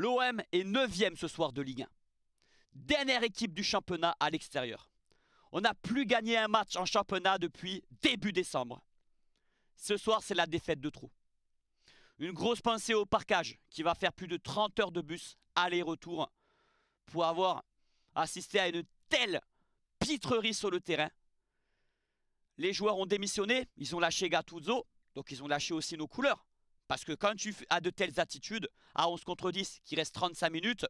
L'OM est 9ème ce soir de Ligue 1. Dernière équipe du championnat à l'extérieur. On n'a plus gagné un match en championnat depuis début décembre. Ce soir, c'est la défaite de trop. Une grosse pensée au parcage qui va faire plus de 30 heures de bus aller-retour pour avoir assisté à une telle pitrerie sur le terrain. Les joueurs ont démissionné, ils ont lâché Gattuso, donc ils ont lâché aussi nos couleurs. Parce que quand tu as de telles attitudes, à 11 contre 10, qui reste 35 minutes,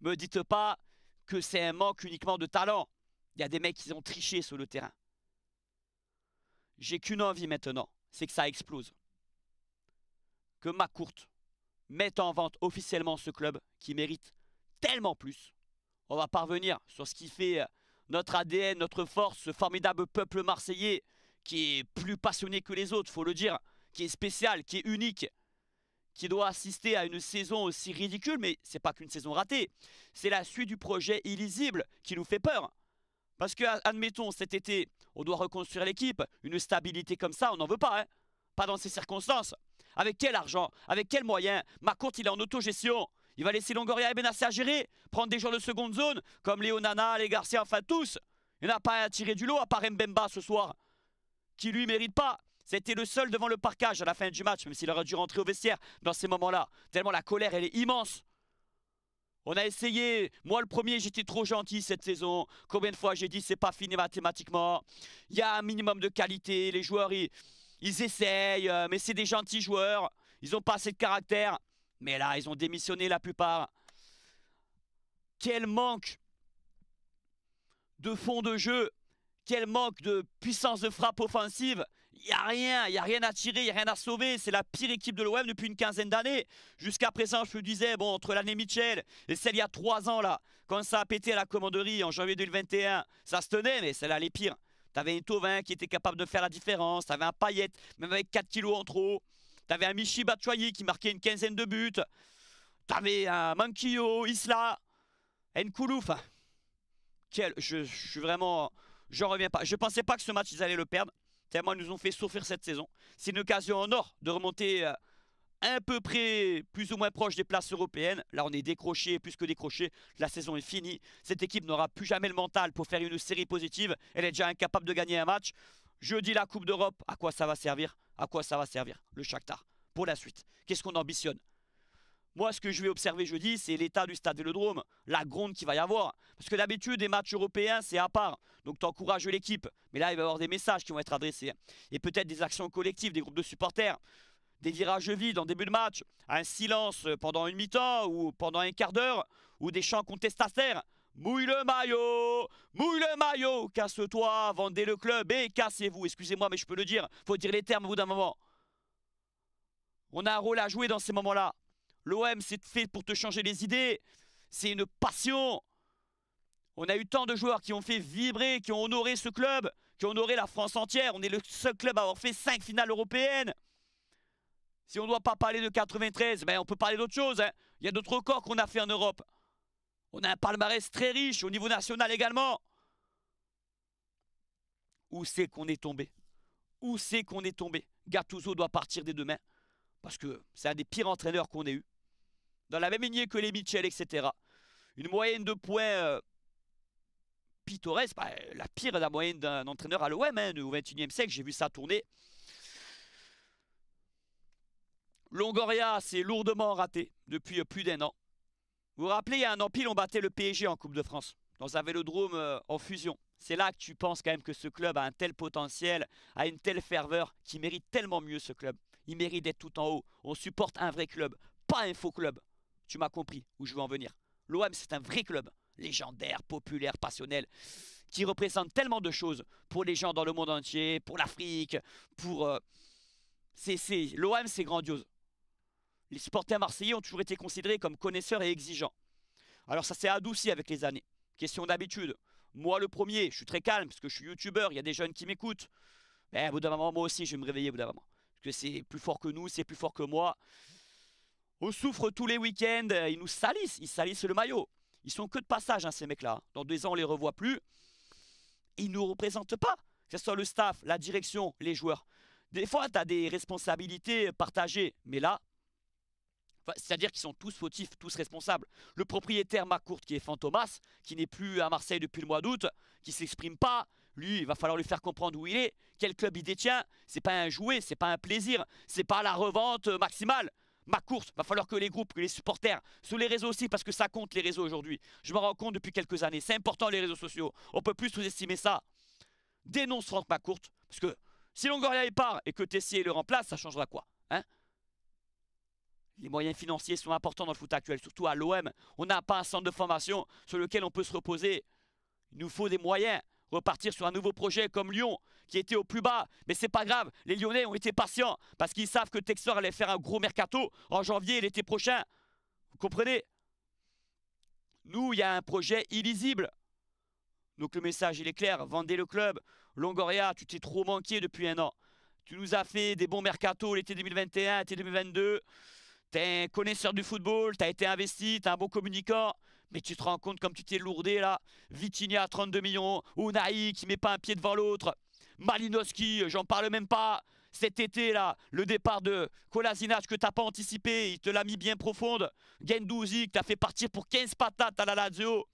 me dites pas que c'est un manque uniquement de talent. Il y a des mecs qui ont triché sur le terrain. J'ai qu'une envie maintenant, c'est que ça explose. Que ma courte mette en vente officiellement ce club qui mérite tellement plus. On va parvenir sur ce qui fait euh, notre ADN, notre force, ce formidable peuple marseillais qui est plus passionné que les autres, faut le dire qui est spécial, qui est unique, qui doit assister à une saison aussi ridicule, mais c'est pas qu'une saison ratée. C'est la suite du projet illisible qui nous fait peur. Parce que, admettons, cet été, on doit reconstruire l'équipe. Une stabilité comme ça, on n'en veut pas, hein Pas dans ces circonstances. Avec quel argent Avec quels moyens Macourt, il est en autogestion. Il va laisser Longoria et Benassi à gérer, prendre des gens de seconde zone, comme Léo les Garcia, enfin tous. Il n'a pas à tirer du lot, à part Mbemba ce soir, qui lui mérite pas. C'était le seul devant le parquage à la fin du match, même s'il aurait dû rentrer au vestiaire dans ces moments-là. Tellement la colère, elle est immense. On a essayé, moi le premier, j'étais trop gentil cette saison. Combien de fois j'ai dit c'est pas fini mathématiquement. Il y a un minimum de qualité, les joueurs ils, essayent, euh, mais c'est des gentils joueurs. Ils n'ont pas assez de caractère. Mais là, ils ont démissionné la plupart. Quel manque de fond de jeu, quel manque de puissance de frappe offensive. Il n'y a rien, il n'y a rien à tirer, il n'y a rien à sauver. C'est la pire équipe de l'OM depuis une quinzaine d'années. Jusqu'à présent, je te disais, bon, entre l'année Mitchell et celle il y a trois ans, là, quand ça a pété à la commanderie en janvier 2021, ça se tenait, mais celle-là, elle est pire. T'avais un Tauvin qui était capable de faire la différence, t'avais un Payet, même avec 4 kilos en trop. T'avais un Michi Batshuayi qui marquait une quinzaine de buts. T'avais un Mankio, Isla, Nkoulou. Quel, je, je suis vraiment. je reviens pas. Je pensais pas que ce match, ils allaient le perdre tellement nous ont fait souffrir cette saison. C'est une occasion en or de remonter euh, un peu près, plus ou moins proche des places européennes. Là, on est décroché, plus que décroché. La saison est finie. Cette équipe n'aura plus jamais le mental pour faire une série positive. Elle est déjà incapable de gagner un match. Jeudi, la Coupe d'Europe, à quoi ça va servir À quoi ça va servir Le Shakhtar pour la suite. Qu'est-ce qu'on ambitionne moi, ce que je vais observer jeudi, c'est l'état du stade Vélodrome, la gronde qu'il va y avoir. Parce que d'habitude, des matchs européens, c'est à part. Donc, tu encourages l'équipe. Mais là, il va y avoir des messages qui vont être adressés. Et peut-être des actions collectives, des groupes de supporters des virages vides en début de match, un silence pendant une mi-temps ou pendant un quart d'heure, ou des chants contestataires. Mouille le maillot Mouille le maillot Casse-toi, vendez le club et cassez-vous. Excusez-moi, mais je peux le dire, faut dire les termes au bout d'un moment. On a un rôle à jouer dans ces moments-là. L'OM, c'est fait pour te changer les idées. C'est une passion. On a eu tant de joueurs qui ont fait vibrer, qui ont honoré ce club, qui ont honoré la France entière. On est le seul club à avoir fait 5 finales européennes. Si on ne doit pas parler de 93, ben on peut parler d'autre chose. Hein. Il y a d'autres records qu'on a fait en Europe. On a un palmarès très riche au niveau national également. Où c'est qu'on est tombé Où c'est qu'on est tombé Gattuso doit partir dès demain. Parce que c'est un des pires entraîneurs qu'on ait eu. Dans la même lignée que les Mitchell, etc. Une moyenne de points euh, pittoresque, bah, la pire de la moyenne d'un entraîneur à l'OM hein, au XXIe siècle. J'ai vu ça tourner. Longoria s'est lourdement raté depuis plus d'un an. Vous vous rappelez, il y a un an pile, on battait le PSG en Coupe de France, dans un vélodrome euh, en fusion. C'est là que tu penses quand même que ce club a un tel potentiel, a une telle ferveur, qu'il mérite tellement mieux ce club. Il mérite d'être tout en haut. On supporte un vrai club, pas un faux club. Tu m'as compris où je veux en venir. L'OM, c'est un vrai club, légendaire, populaire, passionnel, qui représente tellement de choses pour les gens dans le monde entier, pour l'Afrique, pour... Euh, L'OM, c'est grandiose. Les supporters marseillais ont toujours été considérés comme connaisseurs et exigeants. Alors ça s'est adouci avec les années. Question d'habitude. Moi le premier, je suis très calme parce que je suis youtubeur, il y a des jeunes qui m'écoutent. Mais eh, au bout d'un moment, moi aussi, je vais me réveiller au bout d'un moment. Parce que c'est plus fort que nous, c'est plus fort que moi. On souffre tous les week-ends, euh, ils nous salissent, ils salissent le maillot. Ils sont que de passage, hein, ces mecs-là. Dans deux ans, on les revoit plus. Ils ne nous représentent pas, que ce soit le staff, la direction, les joueurs. Des fois, tu as des responsabilités partagées, mais là, c'est-à-dire qu'ils sont tous fautifs, tous responsables. Le propriétaire Macourt, qui est Fantomas, qui n'est plus à Marseille depuis le mois d'août, qui s'exprime pas, lui, il va falloir lui faire comprendre où il est, quel club il détient. C'est pas un jouet, c'est pas un plaisir, c'est pas la revente maximale ma course. Va falloir que les groupes, que les supporters, sur les réseaux aussi, parce que ça compte les réseaux aujourd'hui. Je me rends compte depuis quelques années, c'est important les réseaux sociaux. On peut plus sous-estimer ça. Dénonce Franck Macourte, parce que si Longoria y part et que Tessier le remplace, ça changera quoi hein les moyens financiers sont importants dans le foot actuel, surtout à l'OM. On n'a pas un centre de formation sur lequel on peut se reposer. Il nous faut des moyens repartir sur un nouveau projet comme Lyon, qui était au plus bas. Mais c'est pas grave, les Lyonnais ont été patients, parce qu'ils savent que Texor allait faire un gros mercato en janvier l'été prochain. Vous comprenez Nous, il y a un projet illisible. Donc le message, il est clair, vendez le club. Longoria, tu t'es trop manqué depuis un an. Tu nous as fait des bons mercato l'été 2021, l'été 2022. T'es un connaisseur du football, t'as été investi, t'es un bon communicant. Mais tu te rends compte comme tu t'es lourdé là Vitinha, 32 millions. Unai qui met pas un pied devant l'autre. Malinowski, j'en parle même pas. Cet été là, le départ de Kolasinac que t'as pas anticipé, il te l'a mis bien profonde. Gendouzi que as fait partir pour 15 patates à la Lazio.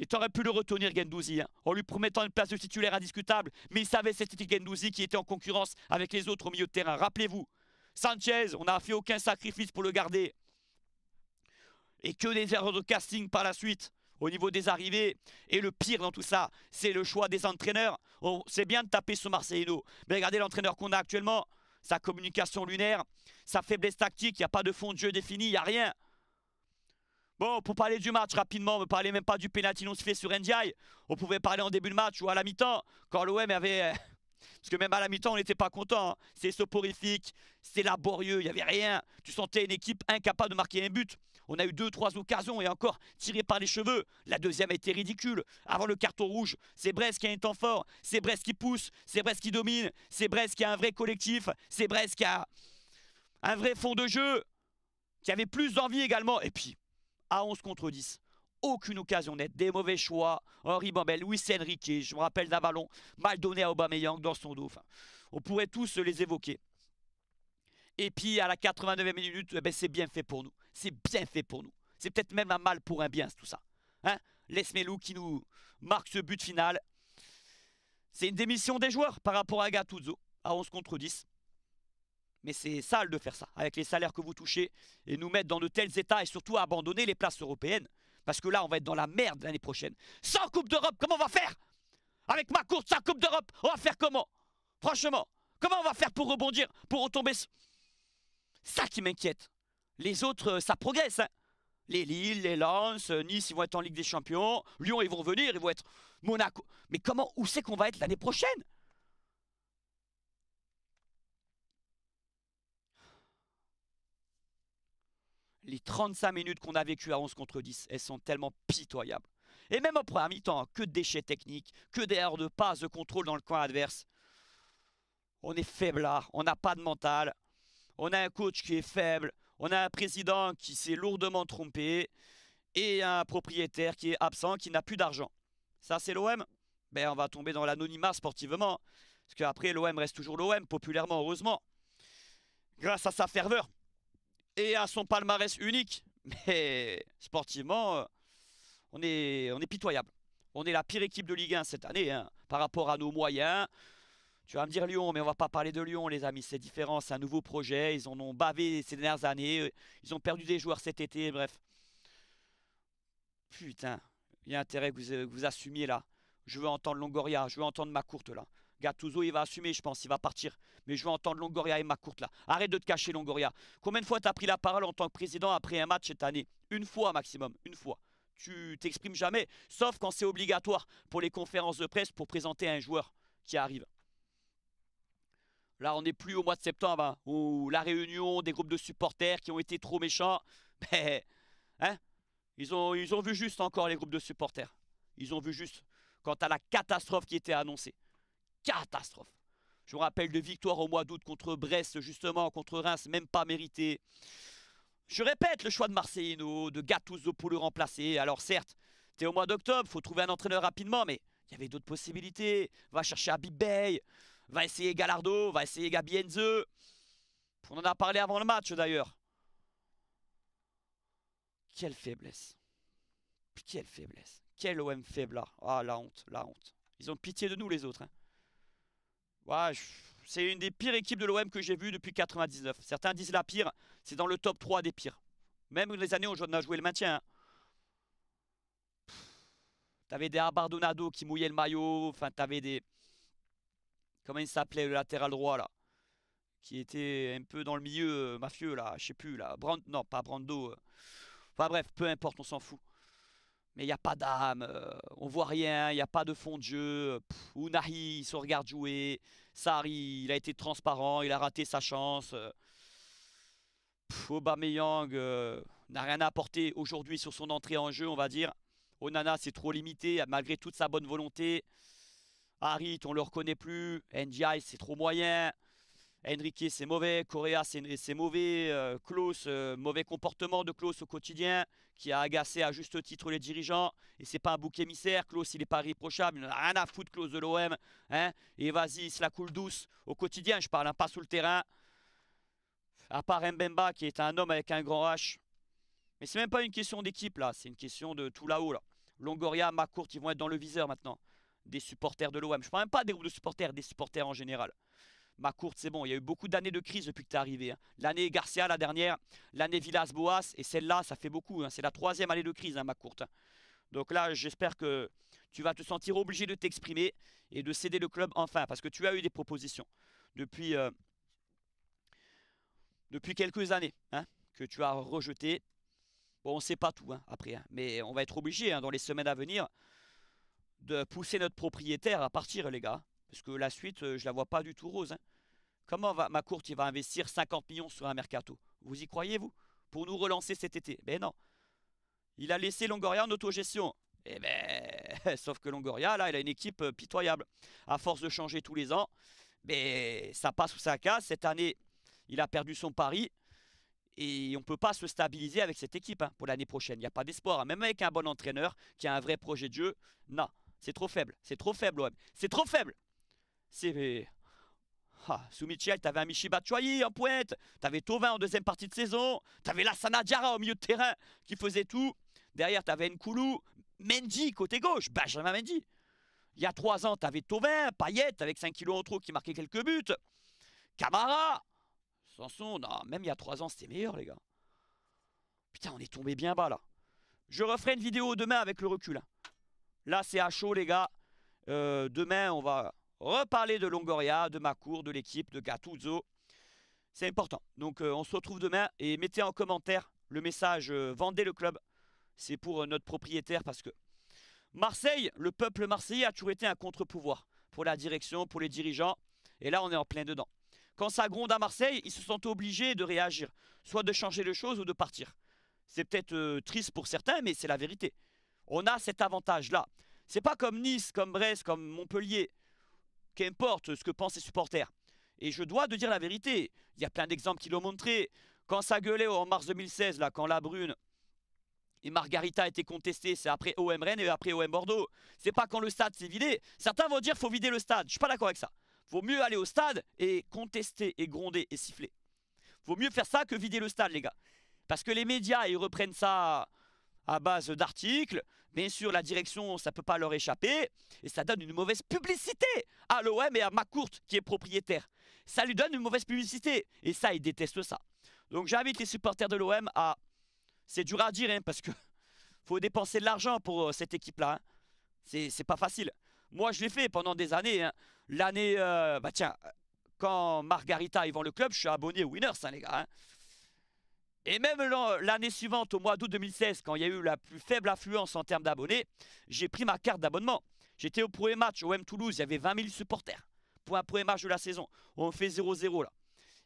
Et t'aurais pu le retenir Gendouzi, hein. en lui promettant une place de titulaire indiscutable. Mais il savait cet été Gendouzi qui était en concurrence avec les autres au milieu de terrain. Rappelez-vous, Sanchez, on n'a fait aucun sacrifice pour le garder et que des erreurs de casting par la suite au niveau des arrivées. Et le pire dans tout ça, c'est le choix des entraîneurs. c'est bien de taper sur Marcelino, mais regardez l'entraîneur qu'on a actuellement, sa communication lunaire, sa faiblesse tactique, il n'y a pas de fond de jeu défini, il n'y a rien. Bon, pour parler du match rapidement, on ne parlait même pas du pénalty non fait sur Ndiaye. On pouvait parler en début de match ou à la mi-temps, quand l'OM avait... Euh, parce que même à la mi-temps, on n'était pas content. Hein. C'est soporifique, c'est laborieux, il n'y avait rien. Tu sentais une équipe incapable de marquer un but. On a eu deux, trois occasions et encore tiré par les cheveux. La deuxième était ridicule. Avant le carton rouge, c'est Brest qui a un temps fort. C'est Brest qui pousse. C'est Brest qui domine. C'est Brest qui a un vrai collectif. C'est Brest qui a un vrai fond de jeu. Qui avait plus d'envie également. Et puis, à 11 contre 10 aucune occasion nette, des mauvais choix, Henri Bambel, Luis Enrique, je me rappelle d'un ballon mal donné à Aubameyang dans son dos, on pourrait tous les évoquer. Et puis à la 89e minute, eh ben, c'est bien fait pour nous, c'est bien fait pour nous, c'est peut-être même un mal pour un bien tout ça. Hein Melou qui nous marque ce but final, c'est une démission des joueurs par rapport à Gattuso, à 11 contre 10. Mais c'est sale de faire ça, avec les salaires que vous touchez, et nous mettre dans de tels états, et surtout abandonner les places européennes. Parce que là, on va être dans la merde l'année prochaine. Sans Coupe d'Europe, comment on va faire Avec ma course, sans Coupe d'Europe, on va faire comment Franchement, comment on va faire pour rebondir, pour retomber Ça qui m'inquiète. Les autres, euh, ça progresse. Hein. les Lille, les Lens, euh, Nice, ils vont être en Ligue des Champions. Lyon, ils vont revenir, ils vont être Monaco. Mais comment, où c'est qu'on va être l'année prochaine les 35 minutes qu'on a vécues à 11 contre 10, elles sont tellement pitoyables. Et même au premier mi-temps, hein, que de déchets techniques, que d'erreurs de passe, de contrôle dans le coin adverse. On est faible là, on n'a pas de mental, on a un coach qui est faible, on a un président qui s'est lourdement trompé et un propriétaire qui est absent, qui n'a plus d'argent. Ça, c'est l'OM ben, On va tomber dans l'anonymat sportivement. Parce qu'après, l'OM reste toujours l'OM, populairement, heureusement. Grâce à sa ferveur, et à son palmarès unique. Mais sportivement, euh, on est, on est pitoyable. On est la pire équipe de Ligue 1 cette année hein, par rapport à nos moyens. Tu vas me dire Lyon, mais on va pas parler de Lyon, les amis. C'est différent, c'est un nouveau projet. Ils en ont bavé ces dernières années. Euh, ils ont perdu des joueurs cet été, bref. Putain, il y a intérêt que vous, euh, que vous assumiez là. Je veux entendre Longoria, je veux entendre ma courte là. Gattuso, il va assumer, je pense, il va partir. Mais je veux entendre Longoria et Macourt là. Arrête de te cacher, Longoria. Combien de fois t'as pris la parole en tant que président après un match cette année Une fois maximum, une fois. Tu t'exprimes jamais, sauf quand c'est obligatoire pour les conférences de presse pour présenter un joueur qui arrive. Là, on n'est plus au mois de septembre, hein, où la réunion des groupes de supporters qui ont été trop méchants, ben, hein, ils, ont, ils ont vu juste encore les groupes de supporters. Ils ont vu juste quant à la catastrophe qui était annoncée catastrophe. Je vous rappelle de victoire au mois d'août contre Brest, justement, contre Reims, même pas mérité. Je répète le choix de Marcelino, de Gattuso pour le remplacer. Alors certes, t'es au mois d'octobre, faut trouver un entraîneur rapidement, mais il y avait d'autres possibilités. Va chercher à va essayer Gallardo, va essayer Gabienze. On en a parlé avant le match d'ailleurs. Quelle faiblesse. Quelle faiblesse. Quel OM faible là. Ah la honte, la honte. Ils ont pitié de nous les autres. Hein c'est une des pires équipes de l'OM que j'ai vues depuis 99. Certains disent la pire, c'est dans le top 3 des pires. Même les années où on a joué le maintien. Hein. T'avais des Abardonado qui mouillaient le maillot. Enfin, t'avais des. Comment il s'appelait le latéral droit là Qui était un peu dans le milieu euh, mafieux là, je sais plus là. Brand... Non, pas Brando. Euh. Enfin bref, peu importe, on s'en fout mais il n'y a pas d'âme, euh, on voit rien, il n'y a pas de fond de jeu. Euh, pff, il se regarde jouer. Sari, il a été transparent, il a raté sa chance. Euh, pff, Aubameyang n'a rien à aujourd'hui sur son entrée en jeu, on va dire. Onana, c'est trop limité, malgré toute sa bonne volonté. Harit, on ne le reconnaît plus. NGI, c'est trop moyen. Enrique, c'est mauvais. Correa, c'est mauvais. Euh, Klaus, euh, mauvais comportement de Klaus au quotidien, qui a agacé à juste titre les dirigeants. Et c'est pas un bouc émissaire. Klaus, il est pas réprochable. Il n'a rien à foutre, Klaus de l'OM. Hein. et vas-y, il se la coule douce au quotidien. Je parle, un hein, pas sous le terrain. À part Mbemba, qui est un homme avec un grand H. Mais c'est même pas une question d'équipe, là. C'est une question de tout là-haut, là. Longoria, Macourt, ils vont être dans le viseur maintenant. Des supporters de l'OM. Je parle même pas des groupes de supporters, des supporters en général ma courte, c'est bon. Il y a eu beaucoup d'années de crise depuis que tu es arrivé. Hein. L'année Garcia, la dernière, l'année Villas-Boas, et celle-là, ça fait beaucoup. Hein. C'est la troisième année de crise, hein, ma courte. Donc là, j'espère que tu vas te sentir obligé de t'exprimer et de céder le club enfin, parce que tu as eu des propositions depuis, euh, depuis quelques années que tu as rejetées. Bon, on ne sait pas tout après, mais on va être obligé dans les semaines à venir de pousser notre propriétaire à partir, les gars. Parce que la suite, euh, je ne la vois pas du tout rose. Hein. Comment va, ma courte, il va investir 50 millions sur un mercato Vous y croyez, vous Pour nous relancer cet été Ben non. Il a laissé Longoria en autogestion. Eh ben, sauf que Longoria, là, il a une équipe euh, pitoyable. À force de changer tous les ans, mais ben, ça passe ou ça casse. Cette année, il a perdu son pari. Et on ne peut pas se stabiliser avec cette équipe hein, pour l'année prochaine. Il n'y a pas d'espoir. Hein. Même avec un bon entraîneur qui a un vrai projet de jeu, non, c'est trop faible. C'est trop faible, ouais. C'est trop faible. C'est. Ah, tu t'avais un Michiba un en pointe, t'avais Tovin en deuxième partie de saison, t'avais Lassana Diarra au milieu de terrain qui faisait tout. Derrière, t'avais Nkoulou, Mendy côté gauche, Benjamin Mendy. Il y a trois ans, t'avais Tovin, Payette avec 5 kilos en trop qui marquait quelques buts. Camara, Sanson, non, même il y a trois ans, c'était meilleur, les gars. Putain, on est tombé bien bas là. Je referai une vidéo demain avec le recul. Hein. Là, c'est à chaud, les gars. Euh, demain, on va reparler de Longoria, de Macour, de l'équipe, de Gattuso. C'est important. Donc euh, on se retrouve demain et mettez en commentaire le message euh, Vendez le club ». C'est pour euh, notre propriétaire parce que Marseille, le peuple marseillais a toujours été un contre-pouvoir pour la direction, pour les dirigeants. Et là, on est en plein dedans. Quand ça gronde à Marseille, ils se sentent obligés de réagir, soit de changer les choses ou de partir. C'est peut-être triste pour certains, mais c'est la vérité. On a cet avantage-là. C'est pas comme Nice, comme Brest, comme Montpellier qu'importe ce que pensent les supporters. Et je dois de dire la vérité. Il y a plein d'exemples qui l'ont montré. Quand ça gueulait en mars 2016, là, quand la brune et Margarita a été c'est après OM Rennes et après OM Bordeaux. C'est pas quand le stade s'est vidé. Certains vont dire faut vider le stade. Je suis pas d'accord avec ça. Vaut mieux aller au stade et contester et gronder et siffler. Vaut mieux faire ça que vider le stade, les gars. Parce que les médias, ils reprennent ça à base d'articles, Bien sûr, la direction, ça ne peut pas leur échapper, et ça donne une mauvaise publicité à ah, l'OM et à Macourt, qui est propriétaire. Ça lui donne une mauvaise publicité, et ça, ils détestent ça. Donc j'invite les supporters de l'OM à... C'est dur à dire, hein, parce que faut dépenser de l'argent pour euh, cette équipe-là. Hein. C'est pas facile. Moi, je l'ai fait pendant des années. Hein. L'année, euh, bah tiens, quand Margarita y vend le club, je suis abonné au Winners, hein, les gars. Et même l'année suivante, au mois d'août 2016, quand il y a eu la plus faible affluence en termes d'abonnés, j'ai pris ma carte d'abonnement. J'étais au premier match au M Toulouse, il y avait 20 000 supporters pour un premier match de la saison. On fait 0-0 là.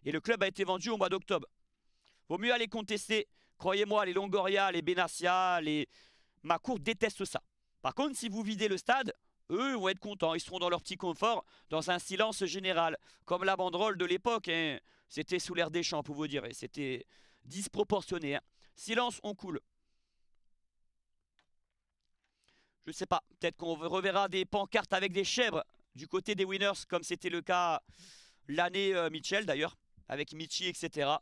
Et le club a été vendu au mois d'octobre. Vaut mieux aller contester. Croyez-moi, les Longoria, les Benassia, les... ma cour déteste ça. Par contre, si vous videz le stade, eux vont être contents. Ils seront dans leur petit confort, dans un silence général. Comme la banderole de l'époque, hein. c'était sous l'air des champs, pour vous dire. C'était disproportionné. Hein. Silence, on coule. Je sais pas, peut-être qu'on reverra des pancartes avec des chèvres du côté des winners, comme c'était le cas l'année euh, Mitchell d'ailleurs, avec Michi, etc.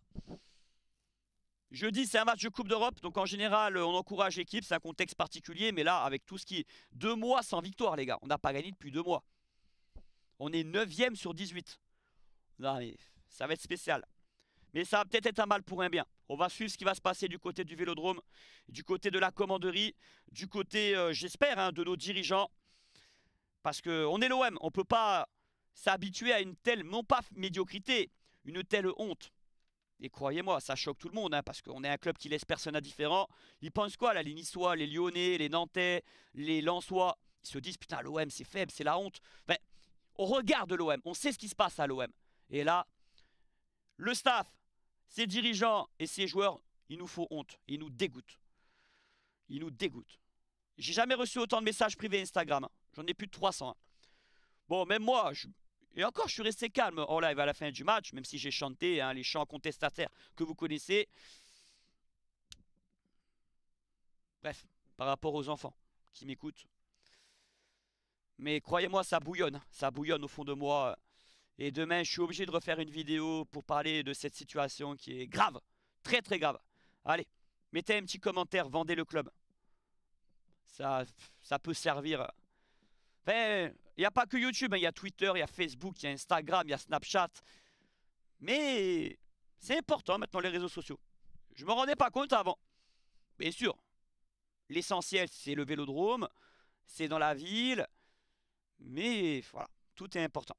Jeudi, c'est un match de Coupe d'Europe, donc en général, on encourage l'équipe, c'est un contexte particulier, mais là, avec tout ce qui... est Deux mois sans victoire, les gars, on n'a pas gagné depuis deux mois. On est 9ème sur 18. ça va être spécial mais ça va peut-être être un mal pour un bien. On va suivre ce qui va se passer du côté du Vélodrome, du côté de la commanderie, du côté, euh, j'espère, hein, de nos dirigeants. Parce qu'on est l'OM, on ne peut pas s'habituer à une telle, non pas médiocrité, une telle honte. Et croyez-moi, ça choque tout le monde, hein, parce qu'on est un club qui laisse personne indifférent. Ils pensent quoi, la les Niçois, les Lyonnais, les Nantais, les Lançois. Ils se disent, putain, l'OM, c'est faible, c'est la honte. Ben, on regarde l'OM, on sait ce qui se passe à l'OM. Et là, le staff, ces dirigeants et ces joueurs, ils nous font honte. Ils nous dégoûtent. Ils nous dégoûtent. J'ai jamais reçu autant de messages privés Instagram. Hein. J'en ai plus de 300. Hein. Bon, même moi, je... et encore, je suis resté calme en oh live à la fin du match, même si j'ai chanté hein, les chants contestataires que vous connaissez. Bref, par rapport aux enfants qui m'écoutent. Mais croyez-moi, ça bouillonne. Ça bouillonne au fond de moi. Euh, et demain, je suis obligé de refaire une vidéo pour parler de cette situation qui est grave. Très, très grave. Allez, mettez un petit commentaire, vendez le club. Ça, ça peut servir. il n'y a pas que YouTube, hein. il y a Twitter, il y a Facebook, il y a Instagram, il y a Snapchat. Mais c'est important maintenant les réseaux sociaux. Je ne me rendais pas compte avant. Bien sûr, l'essentiel c'est le vélodrome, c'est dans la ville, mais voilà, tout est important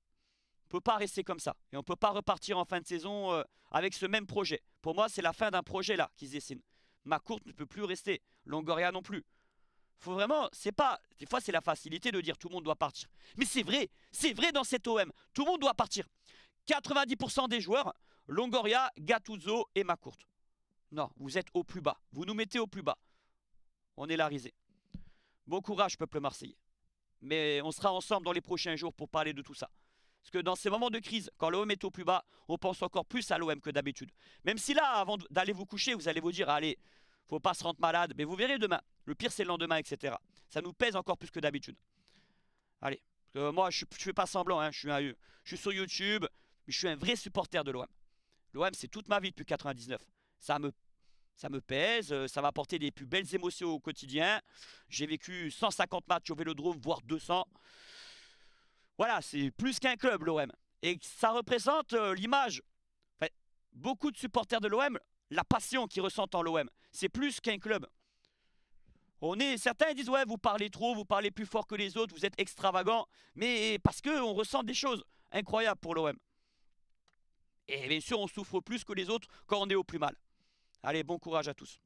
ne peut pas rester comme ça. Et on ne peut pas repartir en fin de saison euh, avec ce même projet. Pour moi, c'est la fin d'un projet là qui se dessine. Ma courte ne peut plus rester. Longoria non plus. Faut vraiment, c'est pas. Des fois, c'est la facilité de dire tout le monde doit partir. Mais c'est vrai, c'est vrai dans cet OM. Tout le monde doit partir. 90% des joueurs, Longoria, Gattuso et Macourt. Non, vous êtes au plus bas. Vous nous mettez au plus bas. On est la risée. Bon courage, peuple marseillais. Mais on sera ensemble dans les prochains jours pour parler de tout ça. Parce que dans ces moments de crise, quand l'OM est au plus bas, on pense encore plus à l'OM que d'habitude. Même si là, avant d'aller vous coucher, vous allez vous dire, allez, faut pas se rendre malade, mais vous verrez demain. Le pire, c'est le lendemain, etc. Ça nous pèse encore plus que d'habitude. Allez, moi, je ne fais pas semblant, hein. je, suis sur YouTube, mais je suis un vrai supporter de l'OM. L'OM, c'est toute ma vie depuis 99. Ça me, ça me pèse, euh, ça m'a apporté les plus belles émotions au quotidien. J'ai vécu 150 matchs au Vélodrome, voire 200. Voilà, c'est plus qu'un club l'OM. Et ça représente euh, l'image. beaucoup de supporters de l'OM, la passion qu'ils ressentent en l'OM, c'est plus qu'un club. On est, certains disent ouais, vous parlez trop, vous parlez plus fort que les autres, vous êtes extravagant, mais parce que on ressent des choses incroyables pour l'OM. Et bien sûr, on souffre plus que les autres quand on est au plus mal. Allez, bon courage à tous.